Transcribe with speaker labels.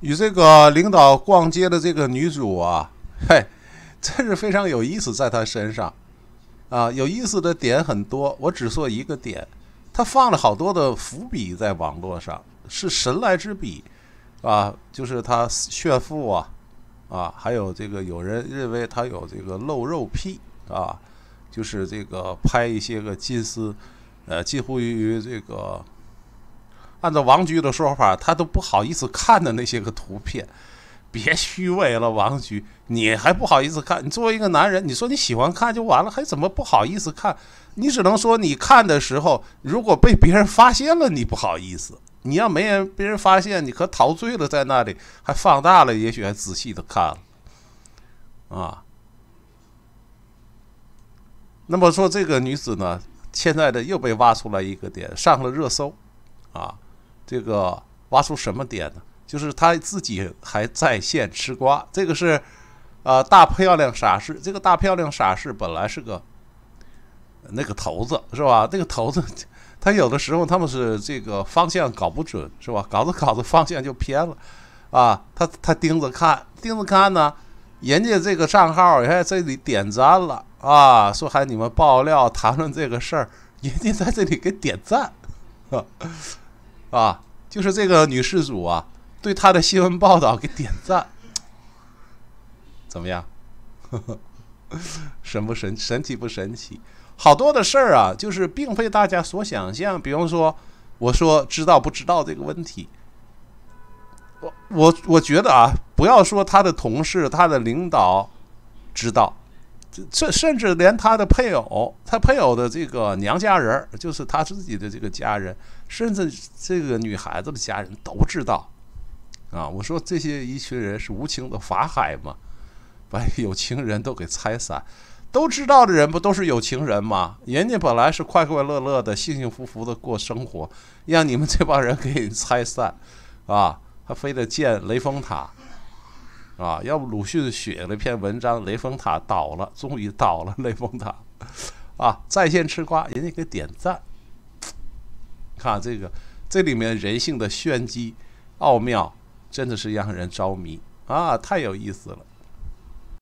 Speaker 1: 与这个领导逛街的这个女主啊，嘿，真是非常有意思，在她身上，啊，有意思的点很多。我只说一个点，她放了好多的伏笔在网络上，是神来之笔，啊，就是她炫富啊，啊，还有这个有人认为她有这个露肉癖啊，就是这个拍一些个近似，呃，近乎于这个。按照王菊的说法，他都不好意思看的那些个图片，别虚伪了，王菊，你还不好意思看？你作为一个男人，你说你喜欢看就完了，还怎么不好意思看？你只能说你看的时候，如果被别人发现了，你不好意思；你要没人别人发现，你可陶醉了，在那里还放大了，也许还仔细的看，啊。那么说这个女子呢，现在的又被挖出来一个点，上了热搜，啊。这个挖出什么点呢？就是他自己还在线吃瓜，这个是，啊，大漂亮傻事。这个大漂亮傻事本来是个，那个头子是吧？那个头子，他有的时候他们是这个方向搞不准是吧？搞着搞着方向就偏了，啊，他他盯着看，盯着看呢，人家这个账号，人家这里点赞了啊，说喊你们爆料谈论这个事儿，人家在这里给点赞。啊，就是这个女事主啊，对她的新闻报道给点赞，怎么样？神不神？神奇不神奇？好多的事儿啊，就是并非大家所想象。比方说，我说知道不知道这个问题，我我我觉得啊，不要说他的同事、他的领导知道。这甚至连他的配偶，他配偶的这个娘家人，就是他自己的这个家人，甚至这个女孩子的家人，都知道。啊，我说这些一群人是无情的法海嘛，把有情人都给拆散，都知道的人不都是有情人吗？人家本来是快快乐乐的、幸幸福福的过生活，让你们这帮人给拆散，啊，他非得建雷峰塔。啊，要不鲁迅写了一篇文章，《雷峰塔倒了》，终于倒了雷峰塔，啊，在线吃瓜，人家给点赞，看这个，这里面人性的玄机、奥妙，真的是让人着迷啊，太有意思了。